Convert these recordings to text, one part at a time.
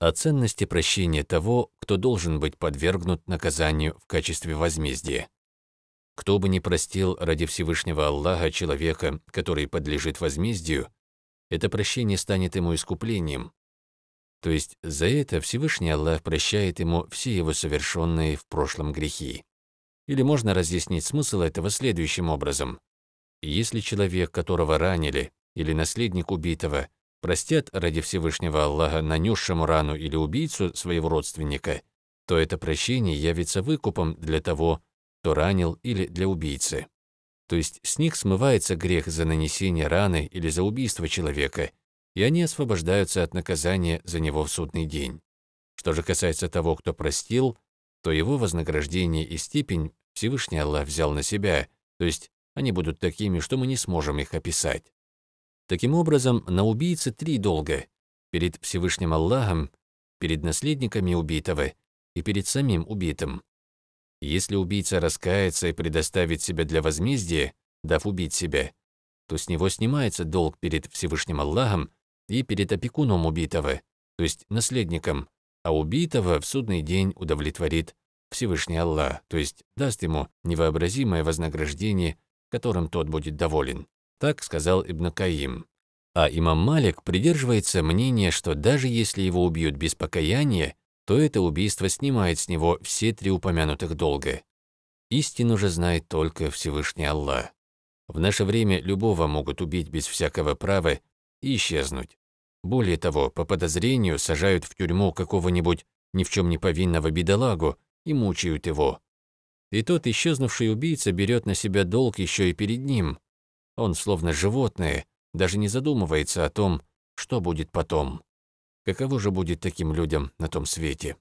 о ценности прощения того, кто должен быть подвергнут наказанию в качестве возмездия. Кто бы не простил ради Всевышнего Аллаха человека, который подлежит возмездию, это прощение станет ему искуплением. То есть за это Всевышний Аллах прощает ему все его совершенные в прошлом грехи. Или можно разъяснить смысл этого следующим образом. Если человек, которого ранили, или наследник убитого – простят ради Всевышнего Аллаха нанесшему рану или убийцу своего родственника, то это прощение явится выкупом для того, кто ранил или для убийцы. То есть с них смывается грех за нанесение раны или за убийство человека, и они освобождаются от наказания за него в судный день. Что же касается того, кто простил, то его вознаграждение и степень Всевышний Аллах взял на себя, то есть они будут такими, что мы не сможем их описать. Таким образом, на убийце три долга – перед Всевышним Аллахом, перед наследниками убитого и перед самим убитым. Если убийца раскается и предоставит себя для возмездия, дав убить себя, то с него снимается долг перед Всевышним Аллахом и перед опекуном убитого, то есть наследником, а убитого в судный день удовлетворит Всевышний Аллах, то есть даст ему невообразимое вознаграждение, которым тот будет доволен. Так сказал Ибн Каим. А имам Малик придерживается мнения, что даже если его убьют без покаяния, то это убийство снимает с него все три упомянутых долга. Истину же знает только Всевышний Аллах. В наше время любого могут убить без всякого права и исчезнуть. Более того, по подозрению сажают в тюрьму какого-нибудь ни в чем не повинного бедолагу и мучают его. И тот исчезнувший убийца берет на себя долг еще и перед ним. Он словно животное, даже не задумывается о том, что будет потом. Каково же будет таким людям на том свете?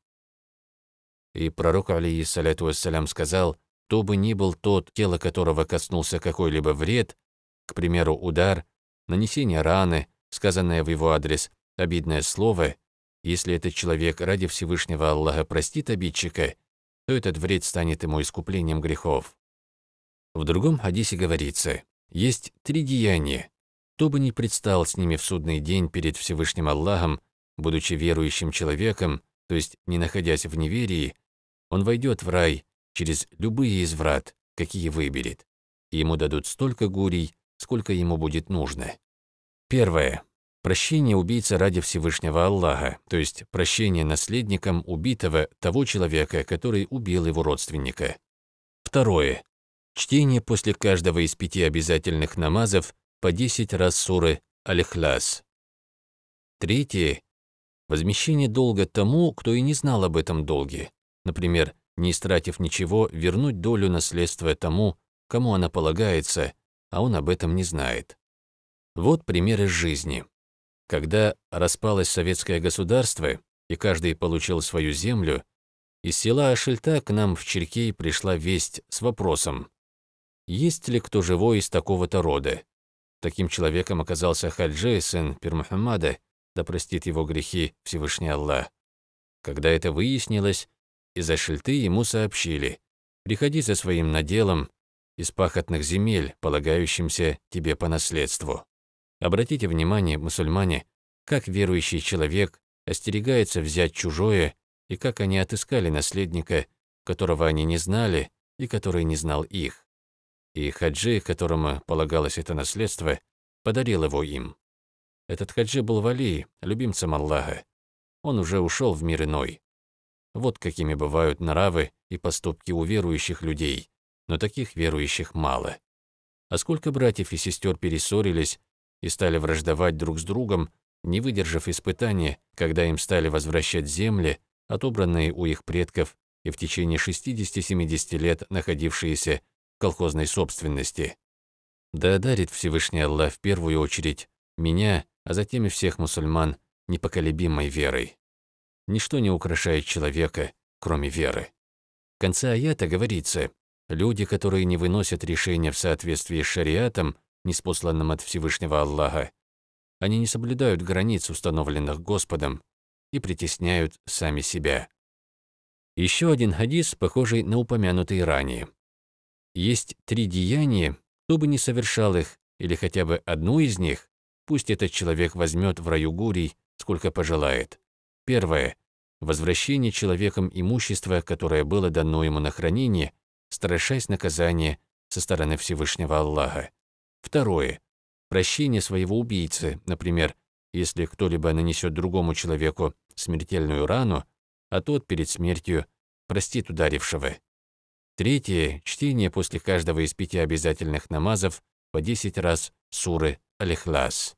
И пророк, алейиссаляту вассалям, сказал, то бы ни был тот, тело которого коснулся какой-либо вред, к примеру, удар, нанесение раны, сказанное в его адрес, обидное слово, если этот человек ради Всевышнего Аллаха простит обидчика, то этот вред станет ему искуплением грехов. В другом хадисе говорится, есть три деяния, кто бы ни предстал с ними в судный день перед Всевышним Аллахом, будучи верующим человеком, то есть не находясь в неверии, он войдет в рай через любые из врат, какие выберет, и ему дадут столько гурий, сколько ему будет нужно. Первое. Прощение убийцы ради Всевышнего Аллаха, то есть прощение наследникам убитого того человека, который убил его родственника. Второе. Чтение после каждого из пяти обязательных намазов по 10 раз суры Алихляс. Третье – возмещение долга тому, кто и не знал об этом долге. Например, не истратив ничего, вернуть долю наследства тому, кому она полагается, а он об этом не знает. Вот примеры жизни. Когда распалось советское государство, и каждый получил свою землю, из села Ашельта к нам в Черкей пришла весть с вопросом, есть ли кто живой из такого-то рода. Таким человеком оказался Хаджей, сын Пирмухаммада, да простит его грехи Всевышний Аллах. Когда это выяснилось, из Ашильты ему сообщили «Приходи со своим наделом из пахотных земель, полагающимся тебе по наследству». Обратите внимание, мусульмане, как верующий человек остерегается взять чужое и как они отыскали наследника, которого они не знали и который не знал их и хаджи, которому полагалось это наследство, подарил его им. Этот хаджи был вали, любимцем Аллаха. Он уже ушел в мир иной. Вот какими бывают нравы и поступки у верующих людей, но таких верующих мало. А сколько братьев и сестер перессорились и стали враждовать друг с другом, не выдержав испытания, когда им стали возвращать земли, отобранные у их предков и в течение 60-70 лет находившиеся колхозной собственности. Да дарит Всевышний Аллах в первую очередь меня, а затем и всех мусульман, непоколебимой верой. Ничто не украшает человека, кроме веры. В конце аята говорится, люди, которые не выносят решения в соответствии с шариатом, неспосланным от Всевышнего Аллаха, они не соблюдают границ, установленных Господом, и притесняют сами себя. Еще один хадис, похожий на упомянутый ранее. Есть три деяния, кто бы ни совершал их, или хотя бы одну из них, пусть этот человек возьмет в раю гурий, сколько пожелает. Первое. Возвращение человеком имущества, которое было дано ему на хранение, страшась наказания со стороны Всевышнего Аллаха. Второе. Прощение своего убийцы, например, если кто-либо нанесет другому человеку смертельную рану, а тот перед смертью простит ударившего. Третье – чтение после каждого из пяти обязательных намазов по 10 раз суры Алихлас.